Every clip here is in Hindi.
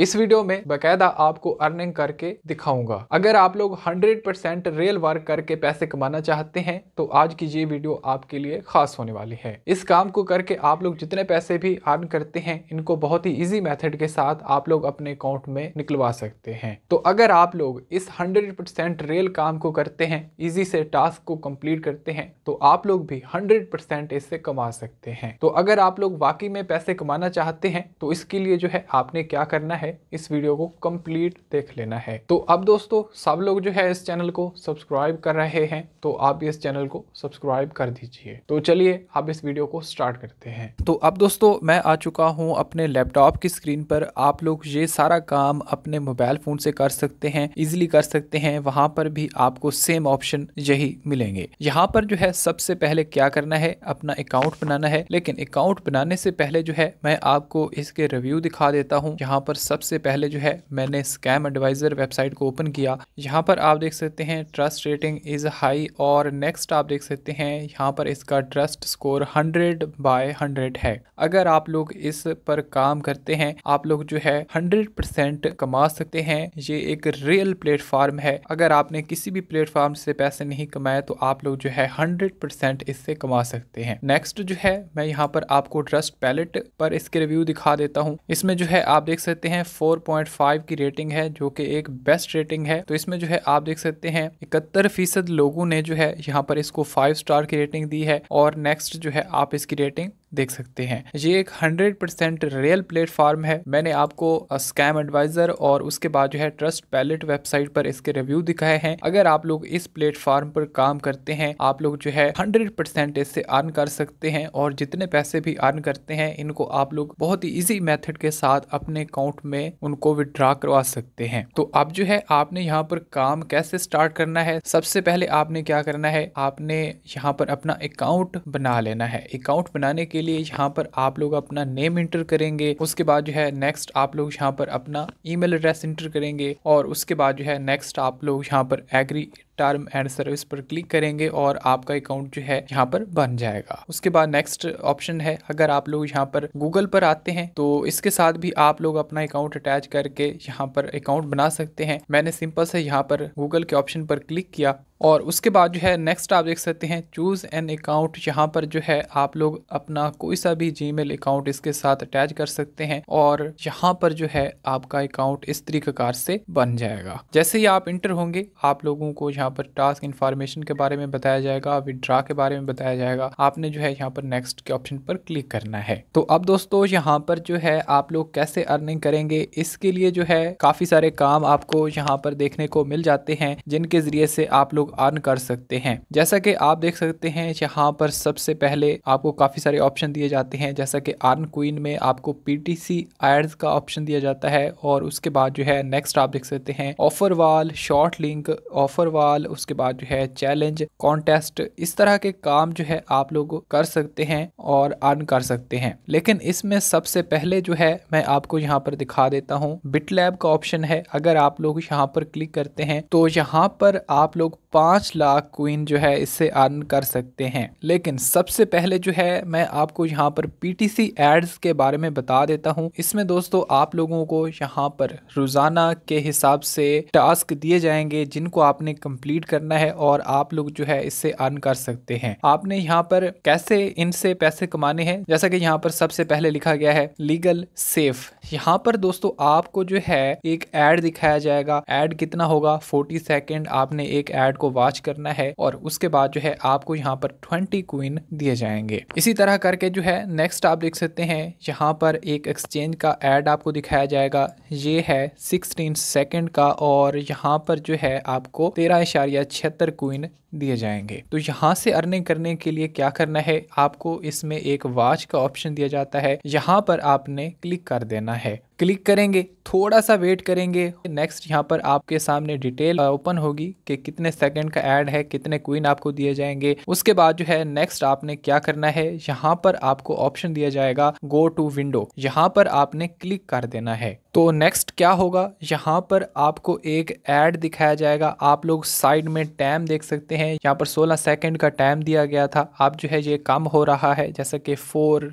इस वीडियो में बकायदा आपको अर्निंग करके दिखाऊंगा अगर आप लोग 100% रियल वर्क करके पैसे कमाना चाहते हैं तो आज की ये वीडियो आपके लिए खास होने वाली है इस काम को करके आप लोग जितने पैसे भी अर्न करते हैं इनको बहुत ही इजी मेथड के साथ आप लोग अपने अकाउंट में निकलवा सकते हैं तो अगर आप लोग इस हंड्रेड रियल काम को करते हैं इजी से टास्क को कम्प्लीट करते हैं तो आप लोग भी हंड्रेड इससे कमा सकते हैं तो अगर आप लोग वाकई में पैसे कमाना चाहते हैं तो इसके लिए जो है आपने क्या करना है है इस वीडियो को कंप्लीट देख लेना है तो अब दोस्तों सब लोग जो है इस चैनल को सब्सक्राइब कर रहे हैं तो आप इस चैनल को सब्सक्राइब कर दीजिए तो चलिए अब इस वीडियो को स्टार्ट करते हैं तो अब दोस्तों मैं आ चुका हूँ अपने लैपटॉप की स्क्रीन पर आप लोग ये सारा काम अपने मोबाइल फोन से कर सकते हैं इजिली कर सकते हैं वहां पर भी आपको सेम ऑप्शन यही मिलेंगे यहाँ पर जो है सबसे पहले क्या करना है अपना अकाउंट बनाना है लेकिन अकाउंट बनाने से पहले जो है मैं आपको इसके रिव्यू दिखा देता हूँ यहाँ पर सबसे पहले जो है मैंने स्कैम एडवाइज़र वेबसाइट को ओपन किया यहाँ पर आप देख सकते हैं ट्रस्ट रेटिंग इज़ हाई और नेक्स्ट आप देख सकते हैं यहाँ पर इसका trust score hundred by hundred है अगर आप लोग इस पर काम करते हैं आप लोग जो है हंड्रेड परसेंट कमा सकते हैं ये एक रियल प्लेटफॉर्म है अगर आपने किसी भी प्लेटफॉर्म से पैसे नहीं कमाए तो आप लोग जो है हंड्रेड परसेंट इससे कमा सकते हैं नेक्स्ट जो है मैं यहाँ पर आपको ट्रस्ट पैलेट पर इसके रिव्यू दिखा देता हूँ इसमें जो है आप देख सकते हैं हैं 4.5 की रेटिंग है जो कि एक बेस्ट रेटिंग है तो इसमें जो है आप देख सकते हैं इकहत्तर फीसद लोगों ने जो है यहाँ पर इसको फाइव स्टार की रेटिंग दी है और नेक्स्ट जो है आप इसकी रेटिंग देख सकते हैं ये एक 100% रियल प्लेटफॉर्म है मैंने आपको स्कैम एडवाइजर और उसके बाद जो है ट्रस्ट पैलेट वेबसाइट पर इसके रिव्यू दिखाए हैं अगर आप लोग इस प्लेटफॉर्म पर काम करते हैं आप लोग जो है 100% इससे अर्न कर सकते हैं और जितने पैसे भी अर्न करते हैं इनको आप लोग बहुत ही ईजी मेथड के साथ अपने अकाउंट में उनको विड्रॉ करवा सकते हैं तो अब जो है आपने यहाँ पर काम कैसे स्टार्ट करना है सबसे पहले आपने क्या करना है आपने यहाँ पर अपना अकाउंट बना लेना है अकाउंट बनाने के लिए यहाँ पर आप लोग अपना नेम इंटर करेंगे उसके बाद जो है नेक्स्ट आप लोग यहाँ पर अपना ईमेल एड्रेस इंटर करेंगे और उसके बाद जो है नेक्स्ट आप लोग यहाँ पर एग्री टर्म एंड सर्विस पर क्लिक करेंगे और आपका अकाउंट जो है यहाँ पर बन जाएगा उसके बाद नेक्स्ट ऑप्शन है अगर आप लोग यहाँ पर गूगल पर आते हैं तो इसके साथ भी आप लोग अपना अकाउंट अटैच करके यहाँ पर अकाउंट बना सकते हैं मैंने सिंपल से यहाँ पर गूगल के ऑप्शन पर क्लिक किया और उसके बाद जो है नेक्स्ट आप देख सकते हैं चूज़ एन अकाउंट यहाँ पर जो है आप लोग अपना कोई सा भी जी अकाउंट इसके साथ अटैच कर सकते हैं और यहाँ पर जो है आपका अकाउंट इस तरीक़ार से बन जाएगा जैसे ही आप इंटर होंगे आप लोगों को यहाँ पर टास्क इन्फॉर्मेशन के बारे में बताया जाएगा विदड्रा के बारे में बताया जाएगा आपने जो है यहाँ पर नेक्स्ट के ऑप्शन पर क्लिक करना है तो अब दोस्तों यहाँ पर जो है आप लोग कैसे अर्निंग करेंगे इसके लिए जो है काफी सारे काम आपको यहाँ पर देखने को मिल जाते हैं जिनके जरिए से आप लोग अर्न कर सकते हैं जैसा कि आप देख सकते हैं यहाँ पर सबसे पहले आपको काफी सारे ऑप्शन दिए जाते हैं जैसा कि अर्न क्वीन में आपको पीटीसी एड्स का ऑप्शन दिया जाता है और उसके बाद जो है नेक्स्ट आप देख सकते हैं ऑफर वाल शॉर्ट लिंक ऑफर वाल सवाल उसके बाद जो है चैलेंज कॉन्टेस्ट इस तरह के काम जो है आप लोग कर सकते हैं और अर्न कर सकते हैं लेकिन इसमें सबसे पहले जो है मैं आपको यहाँ पर दिखा देता हूँ बिट लैब का ऑप्शन है अगर आप लोग यहाँ पर क्लिक करते हैं तो यहाँ पर आप लोग पाँच लाख क्वीन जो है इससे अर्न कर सकते हैं लेकिन सबसे पहले जो है मैं आपको यहाँ पर पीटीसी एड्स के बारे में बता देता हूँ इसमें दोस्तों आप लोगों को यहाँ पर रोजाना के हिसाब से टास्क दिए जाएंगे जिनको आपने कम्प्लीट कंप्लीट करना है और आप लोग जो है इससे अर्न कर सकते हैं आपने यहाँ पर कैसे इनसे पैसे कमाने हैं जैसा कि यहाँ पर सबसे पहले लिखा गया है लीगल सेफ यहाँ पर दोस्तों आपको जो है एक एड दिखाया जाएगा एड कितना होगा फोर्टी सेकेंड आपने एक एड को वॉच करना है और उसके बाद जो है आपको यहाँ पर ट्वेंटी क्वीन दिए जाएंगे इसी तरह करके जो है नेक्स्ट आप देख सकते हैं यहाँ पर एक एक्सचेंज का एड आपको दिखाया जाएगा ये है सिक्सटीन सेकेंड का और यहाँ पर जो है आपको तेरह इशारिया छिहत्तर कोइन दिए जाएंगे तो यहाँ से अर्निंग करने के लिए क्या करना है आपको इसमें एक वाच का ऑप्शन दिया जाता है यहाँ पर आपने क्लिक कर देना है क्लिक करेंगे थोड़ा सा वेट करेंगे नेक्स्ट यहाँ पर आपके सामने डिटेल ओपन होगी कि कितने सेकंड का ऐड है कितने क्वीन आपको दिए जाएंगे उसके बाद जो है नेक्स्ट आपने क्या करना है यहाँ पर आपको ऑप्शन दिया जाएगा गो टू विंडो यहाँ पर आपने क्लिक कर देना है तो नेक्स्ट क्या होगा यहाँ पर आपको एक एड दिखाया जाएगा आप लोग साइड में टाइम देख सकते हैं यहाँ पर 16 सेकंड का टाइम दिया गया था आप जो है ये कम हो रहा है जैसा कि फोर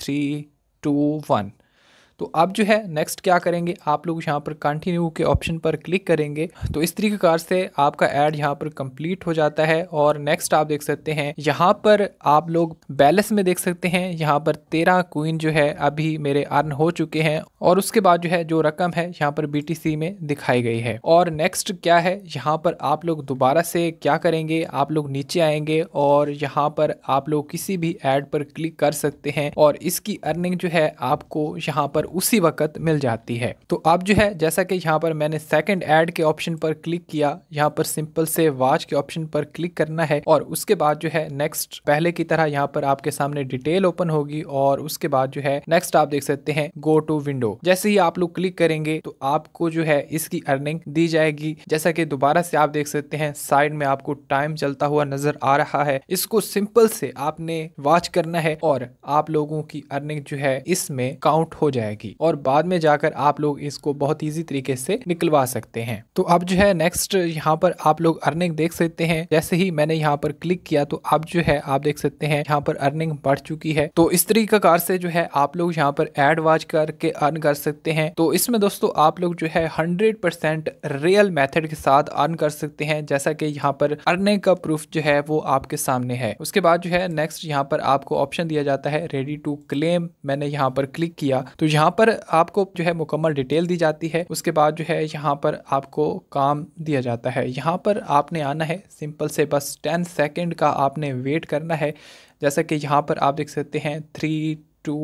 थ्री टू वन तो आप जो है नेक्स्ट क्या करेंगे आप लोग यहाँ पर कंटिन्यू के ऑप्शन पर क्लिक करेंगे तो इस तरीके कार से आपका ऐड यहाँ पर कंप्लीट हो जाता है और नेक्स्ट आप देख सकते हैं यहाँ पर आप लोग बैलेंस में देख सकते हैं यहाँ पर तेरह क्वीन जो है अभी मेरे अर्न हो चुके हैं और उसके बाद जो है जो रकम है यहाँ पर बी में दिखाई गई है और नेक्स्ट क्या है यहाँ पर आप लोग दोबारा से क्या करेंगे आप लोग नीचे आएंगे और यहाँ पर आप लोग किसी भी एड पर क्लिक कर सकते हैं और इसकी अर्निंग जो है आपको यहाँ पर उसी वक्त मिल जाती है तो अब जो है जैसा कि यहाँ पर मैंने सेकंड ऐड के ऑप्शन पर क्लिक किया यहाँ पर सिंपल से वाच के ऑप्शन पर क्लिक करना है और उसके बाद जो है नेक्स्ट पहले की तरह यहाँ पर आपके सामने डिटेल ओपन होगी और उसके बाद जो है नेक्स्ट आप देख सकते हैं गो टू विंडो जैसे ही आप लोग क्लिक करेंगे तो आपको जो है इसकी अर्निंग दी जाएगी जैसा की दोबारा से आप देख सकते हैं साइड में आपको टाइम चलता हुआ नजर आ रहा है इसको सिंपल से आपने वॉच करना है और आप लोगों की अर्निंग जो है इसमें काउंट हो जाएगी जाएगी और बाद में जाकर आप लोग इसको बहुत ईजी तरीके से निकलवा सकते हैं तो अब जो है नेक्स्ट यहाँ पर आप लोग अर्निंग देख सकते हैं जैसे ही मैंने यहाँ पर क्लिक किया तो अब जो है आप देख सकते हैं यहाँ पर अर्निंग बढ़ चुकी है तो इस तरीका कार से जो है आप लोग यहाँ पर एड वाच करके अर्न कर सकते हैं तो इसमें दोस्तों आप लोग जो है हंड्रेड परसेंट रियल मेथड के साथ अर्न कर सकते हैं जैसा की यहाँ पर अर्निंग का प्रूफ जो है वो आपके सामने है उसके बाद जो है नेक्स्ट यहाँ पर आपको ऑप्शन दिया जाता है रेडी टू क्लेम मैंने यहाँ पर क्लिक किया तो यहाँ यहाँ पर आपको जो है मुकम्मल डिटेल दी जाती है उसके बाद जो है यहाँ पर आपको काम दिया जाता है यहाँ पर आपने आना है सिंपल से बस टेन सेकेंड का आपने वेट करना है जैसा कि यहाँ पर आप देख सकते हैं थ्री टू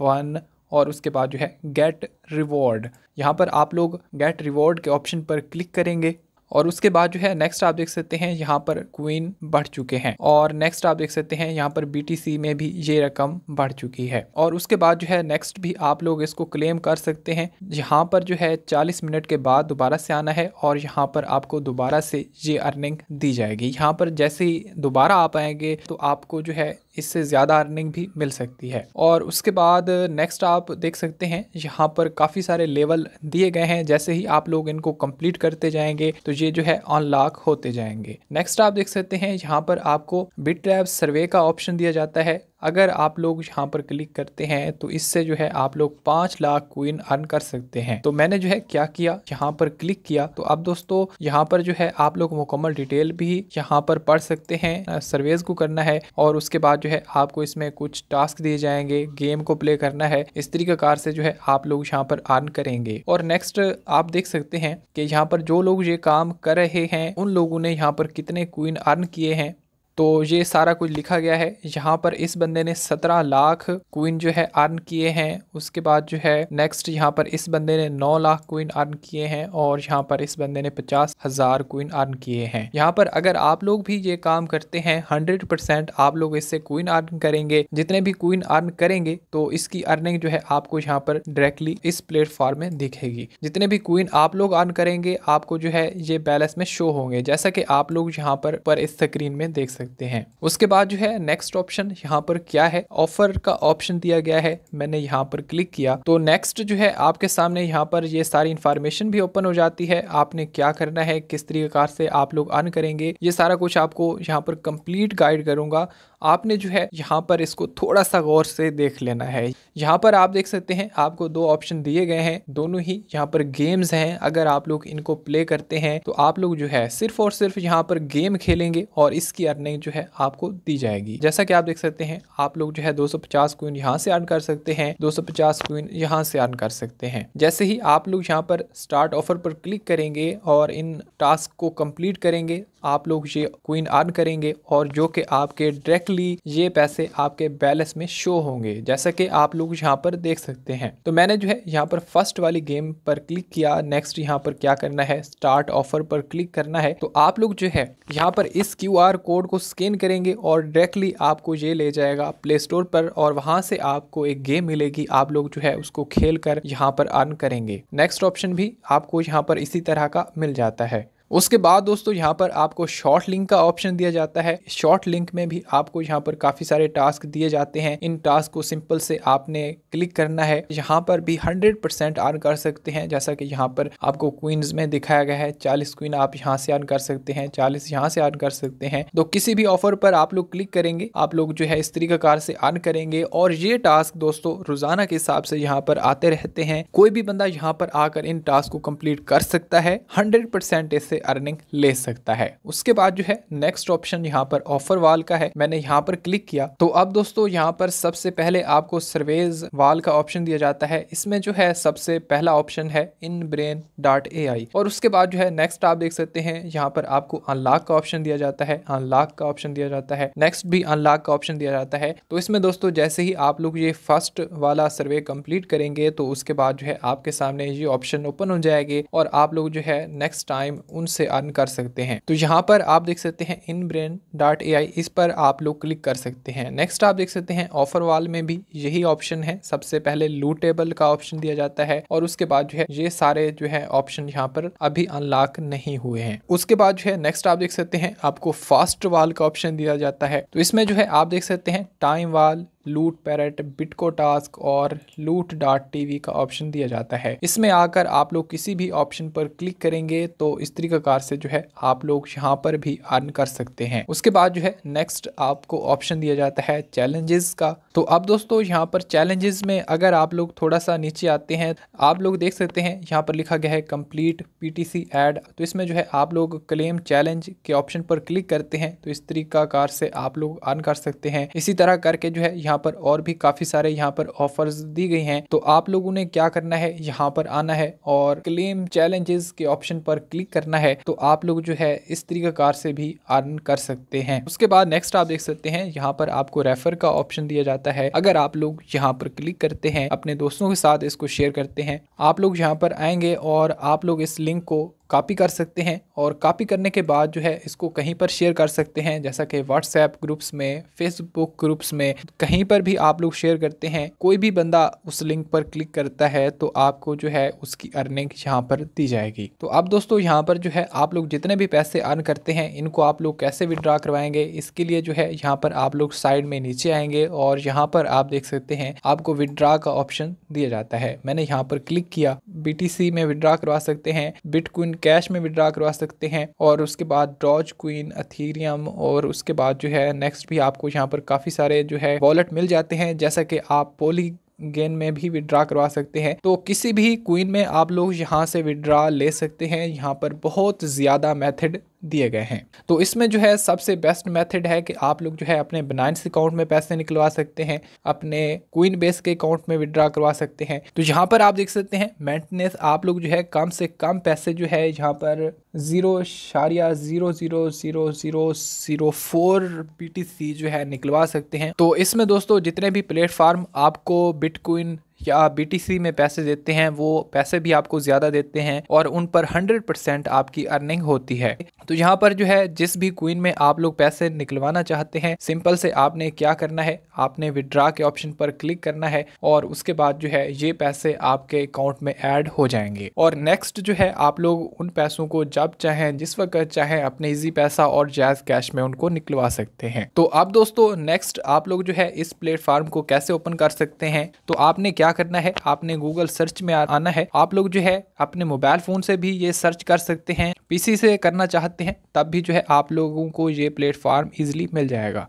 वन और उसके बाद जो है गेट रिवॉर्ड यहाँ पर आप लोग गेट रिवॉर्ड के ऑप्शन पर क्लिक करेंगे और उसके बाद जो है नेक्स्ट आप देख सकते हैं यहाँ पर क्वीन बढ़ चुके हैं और नेक्स्ट आप देख सकते हैं यहाँ पर बी में भी ये रकम बढ़ चुकी है और उसके बाद जो है नेक्स्ट भी आप लोग इसको क्लेम कर सकते हैं यहाँ पर जो है चालीस मिनट के बाद दोबारा से आना है और यहाँ पर आपको दोबारा से ये अर्निंग दी जाएगी यहाँ पर जैसे ही दोबारा आप आएंगे तो आपको जो है इससे ज़्यादा अर्निंग भी मिल सकती है और उसके बाद नेक्स्ट आप देख सकते हैं यहाँ पर काफ़ी सारे लेवल दिए गए हैं जैसे ही आप लोग इनको कंप्लीट करते जाएंगे तो ये जो है अनलॉक होते जाएंगे नेक्स्ट आप देख सकते हैं यहाँ पर आपको बिट सर्वे का ऑप्शन दिया जाता है अगर आप लोग यहाँ पर क्लिक करते हैं तो इससे जो है आप लोग पांच लाख क्वीन अर्न कर सकते हैं तो मैंने जो है क्या किया यहाँ पर क्लिक किया तो अब दोस्तों यहाँ पर जो है आप लोग मुकम्मल डिटेल भी यहाँ पर पढ़ सकते हैं सर्वेज को करना है और उसके बाद जो है आपको इसमें कुछ टास्क दिए जाएंगे गेम को प्ले करना है इस कार से जो है आप लोग यहाँ पर अर्न करेंगे और नेक्स्ट आप देख सकते हैं कि यहाँ पर जो लोग ये काम कर रहे हैं उन लोगों ने यहाँ पर कितने क्वीन अर्न किए हैं तो ये सारा कुछ लिखा गया है यहाँ पर इस बंदे ने सत्रह लाख क्वीन जो है अर्न किए हैं उसके बाद जो है नेक्स्ट यहाँ पर इस बंदे ने नौ लाख क्वीन अर्न किए हैं और यहाँ पर इस बंदे ने पचास हजार क्वीन अर्न किए हैं यहाँ पर अगर आप लोग भी ये काम करते हैं हंड्रेड परसेंट आप लोग इससे क्वीन अर्न करेंगे जितने भी क्वीन अर्न करेंगे तो इसकी अर्निंग जो है आपको यहाँ पर डायरेक्टली इस प्लेटफॉर्म में दिखेगी जितने भी क्वीन आप लोग अर्न करेंगे आपको जो है ये बैलेंस में शो होंगे जैसा कि आप लोग यहाँ पर, पर इस स्क्रीन में देख सकते सकते हैं उसके बाद जो है नेक्स्ट ऑप्शन यहाँ पर क्या है ऑफर का ऑप्शन दिया गया है मैंने यहाँ पर क्लिक किया तो नेक्स्ट जो है आपके सामने यहाँ पर ये सारी इंफॉर्मेशन भी ओपन हो जाती है आपने क्या करना है किस तरीके से आप लोग अर्न करेंगे ये सारा कुछ आपको यहाँ पर कंप्लीट गाइड करूंगा आपने जो है यहाँ पर इसको थोड़ा सा गौर से देख लेना है यहाँ पर आप देख सकते हैं आपको दो ऑप्शन दिए गए हैं दोनों ही यहाँ पर गेम्स हैं अगर आप लोग इनको प्ले करते हैं तो आप लोग जो है सिर्फ और सिर्फ यहाँ पर गेम खेलेंगे और इसकी अर्निंग जो है आपको दी जाएगी जैसा कि आप देख सकते हैं आप लोग जो है 250 क्वीन यहाँ से अर्न कर सकते हैं 250 क्वीन यहाँ से अर्न कर सकते हैं जैसे ही आप लोग यहाँ पर स्टार्ट ऑफर पर क्लिक करेंगे और इन टास्क को कम्प्लीट करेंगे आप लोग ये क्वीन अर्न करेंगे और जो कि आपके डायरेक्ट डायरेक्टली ये पैसे आपके बैलेंस में शो होंगे जैसा कि आप लोग यहाँ पर देख सकते हैं तो मैंने जो है यहाँ पर फर्स्ट वाली गेम पर क्लिक किया नेक्स्ट यहाँ पर क्या करना है स्टार्ट ऑफर पर क्लिक करना है तो आप लोग जो है यहाँ पर इस क्यू कोड को स्कैन करेंगे और डायरेक्टली आपको ये ले जाएगा प्ले स्टोर पर और वहां से आपको एक गेम मिलेगी आप लोग जो है उसको खेल कर यहाँ पर अर्न करेंगे नेक्स्ट ऑप्शन भी आपको यहाँ पर इसी तरह का मिल जाता है उसके बाद दोस्तों यहाँ पर आपको शॉर्ट लिंक का ऑप्शन दिया जाता है शॉर्ट लिंक में भी आपको यहाँ पर काफ़ी सारे टास्क दिए जाते हैं इन टास्क को सिंपल से आपने क्लिक करना है यहाँ पर भी 100 परसेंट आर्न कर सकते हैं जैसा कि यहाँ पर आपको क्वींस में दिखाया गया है 40 क्वीन आप यहाँ से आर्न कर सकते हैं 40 यहाँ से आर्न कर सकते हैं तो किसी भी ऑफर पर आप लोग क्लिक करेंगे आप लोग जो है स्त्री का कार से अर्न करेंगे और ये टास्क दोस्तों रोजाना के हिसाब से यहाँ पर आते रहते हैं कोई भी बंदा यहाँ पर आकर इन टास्क को कम्प्लीट कर सकता है हंड्रेड परसेंट से अर्निंग ले सकता है उसके बाद जो है नेक्स्ट ऑप्शन यहाँ पर ऑफर वाल का है मैंने यहाँ पर क्लिक किया तो अब दोस्तों यहाँ पर सबसे पहले आपको सर्वेज वाल का ऑप्शन दिया जाता है इसमें जो है सबसे पहला ऑप्शन है इन ब्रेन डॉट ए आई और उसके बाद जो है नेक्स्ट आप देख सकते हैं यहाँ पर आपको अनलॉक का ऑप्शन दिया जाता है अनलॉक का ऑप्शन दिया जाता है नेक्स्ट भी अनलॉक का ऑप्शन दिया जाता है तो इसमें दोस्तों जैसे ही आप लोग ये फर्स्ट वाला सर्वे कंप्लीट करेंगे तो उसके बाद जो है आपके सामने ये ऑप्शन ओपन हो जाएगी और आप लोग जो है नेक्स्ट टाइम उन उनसे अर्न कर सकते हैं तो यहाँ पर आप देख सकते हैं इन ब्रेन डॉट ए आई इस पर आप लोग क्लिक कर सकते हैं नेक्स्ट आप देख सकते हैं ऑफर वाल में भी यही ऑप्शन है सबसे पहले लूटेबल का ऑप्शन दिया जाता है और उसके बाद जो है ये सारे जो है ऑप्शन यहाँ पर अभी अनलॉक नहीं हुए हैं उसके बाद जो है नेक्स्ट आप देख सकते हैं आपको फास्ट वाल का ऑप्शन दिया जाता है तो इसमें जो है आप देख सकते हैं टाइम वाल लूट पैरेट बिटको टास्क और लूट डॉट टीवी का ऑप्शन दिया जाता है इसमें आकर आप लोग किसी भी ऑप्शन पर क्लिक करेंगे तो इस कार से जो है आप लोग यहाँ पर भी अर्न कर सकते हैं उसके बाद जो है नेक्स्ट आपको ऑप्शन दिया जाता है चैलेंजेस का तो अब दोस्तों यहाँ पर चैलेंजेस में अगर आप लोग थोड़ा सा नीचे आते हैं आप लोग देख सकते हैं यहाँ पर लिखा गया है कंप्लीट पीटीसी एड तो इसमें जो है आप लोग क्लेम चैलेंज के ऑप्शन पर क्लिक करते हैं तो इस कार से आप लोग अर्न कर सकते हैं इसी तरह करके जो है यहाँ यहाँ पर और भी काफ़ी सारे यहाँ पर ऑफर्स दी गई हैं तो आप लोगों ने क्या करना है यहाँ पर आना है और क्लेम चैलेंजेस के ऑप्शन पर क्लिक करना है तो आप लोग जो है इस कार से भी अर्न कर सकते हैं उसके बाद नेक्स्ट आप देख सकते हैं यहाँ पर आपको रेफर का ऑप्शन दिया जाता है अगर आप लोग यहाँ पर क्लिक करते हैं अपने दोस्तों के साथ इसको शेयर करते हैं आप लोग यहाँ पर आएंगे और आप लोग इस लिंक को कॉपी कर सकते हैं और कॉपी करने के बाद जो है इसको कहीं पर शेयर कर सकते हैं जैसा कि व्हाट्सएप ग्रुप्स में फेसबुक ग्रुप्स में कहीं पर भी आप लोग शेयर करते हैं कोई भी बंदा उस लिंक पर क्लिक करता है तो आपको जो है उसकी अर्निंग यहाँ पर दी जाएगी तो अब दोस्तों यहाँ पर जो है आप लोग जितने भी पैसे अर्न करते हैं इनको आप लोग कैसे विड्रा करवाएंगे इसके लिए जो है यहाँ पर आप लोग साइड में नीचे आएंगे और यहाँ पर आप देख सकते हैं आपको विड्रा का ऑप्शन दिया जाता है मैंने यहाँ पर क्लिक किया बी में विड्रा करवा सकते हैं बिटकॉइन कैश में विड्रा करवा सकते हैं और उसके बाद डॉज क्वीन अथीरियम और उसके बाद जो है नेक्स्ट भी आपको यहाँ पर काफ़ी सारे जो है वॉलेट मिल जाते हैं जैसा कि आप पोली गेन में भी विड्रा करवा सकते हैं तो किसी भी क्वीन में आप लोग यहाँ से विड्रा ले सकते हैं यहाँ पर बहुत ज़्यादा मेथड दिए गए हैं तो इसमें जो है सबसे बेस्ट मेथड है कि आप लोग जो है अपने बनाइंस अकाउंट में पैसे निकलवा सकते हैं अपने क्वीन बेस के अकाउंट में विड्रा करवा सकते हैं तो यहाँ पर आप देख सकते हैं मेंटेनेंस आप लोग जो है कम से कम पैसे जो है यहाँ पर ज़ीरो शारिया zero zero zero zero zero four P जो है निकलवा सकते हैं तो इसमें दोस्तों जितने भी प्लेटफार्म आपको बिटकॉइन या आप बी में पैसे देते हैं वो पैसे भी आपको ज़्यादा देते हैं और उन पर 100 परसेंट आपकी अर्निंग होती है तो यहाँ पर जो है जिस भी क्वीन में आप लोग पैसे निकलवाना चाहते हैं सिंपल से आपने क्या करना है आपने विड्रा के ऑप्शन पर क्लिक करना है और उसके बाद जो है ये पैसे आपके अकाउंट में ऐड हो जाएंगे और नेक्स्ट जो है आप लोग उन पैसों को जब चाहें जिस वक्त चाहें अपने इजी पैसा और जैज कैश में उनको निकलवा सकते हैं तो अब दोस्तों नेक्स्ट आप लोग जो है इस प्लेटफार्म को कैसे ओपन कर सकते हैं तो आपने क्या क्या करना है आपने गूगल सर्च में आना है आप लोग जो है अपने मोबाइल फ़ोन से भी ये सर्च कर सकते हैं पीसी से करना चाहते हैं तब भी जो है आप लोगों को ये प्लेटफॉर्म ईजिली मिल जाएगा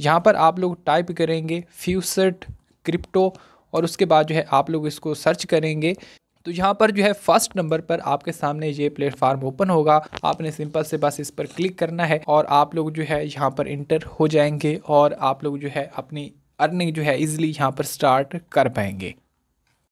यहाँ पर आप लोग टाइप करेंगे फ्यूसट क्रिप्टो और उसके बाद जो है आप लोग इसको सर्च करेंगे तो यहाँ पर जो है फर्स्ट नंबर पर आपके सामने ये प्लेटफॉर्म ओपन होगा आपने सिंपल से बस इस पर क्लिक करना है और आप लोग जो है यहाँ पर इंटर हो जाएंगे और आप लोग जो है अपनी अर्निंग जो है इजिली यहाँ पर स्टार्ट कर पाएंगे